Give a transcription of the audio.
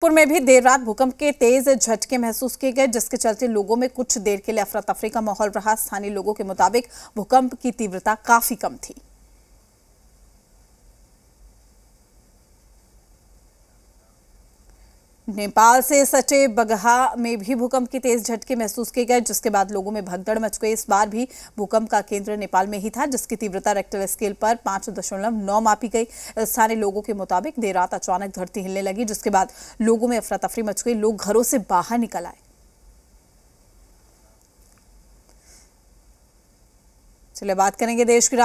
पुर में भी देर रात भूकंप के तेज झटके महसूस किए गए जिसके चलते लोगों में कुछ देर के लिए अफरा तफरी का माहौल रहा स्थानीय लोगों के मुताबिक भूकंप की तीव्रता काफी कम थी नेपाल से सटे बगहा में भी भूकंप की तेज झटके महसूस किए गए जिसके बाद लोगों में भगदड़ मच गई इस बार भी भूकंप का केंद्र नेपाल में ही था जिसकी तीव्रता रेक्टर स्केल पर पांच दशमलव नौ मापी गई स्थानीय लोगों के मुताबिक देर रात अचानक धरती हिलने लगी जिसके बाद लोगों में अफरा तफरी मच गई लोग घरों से बाहर निकल आए चलिए बात करेंगे देश की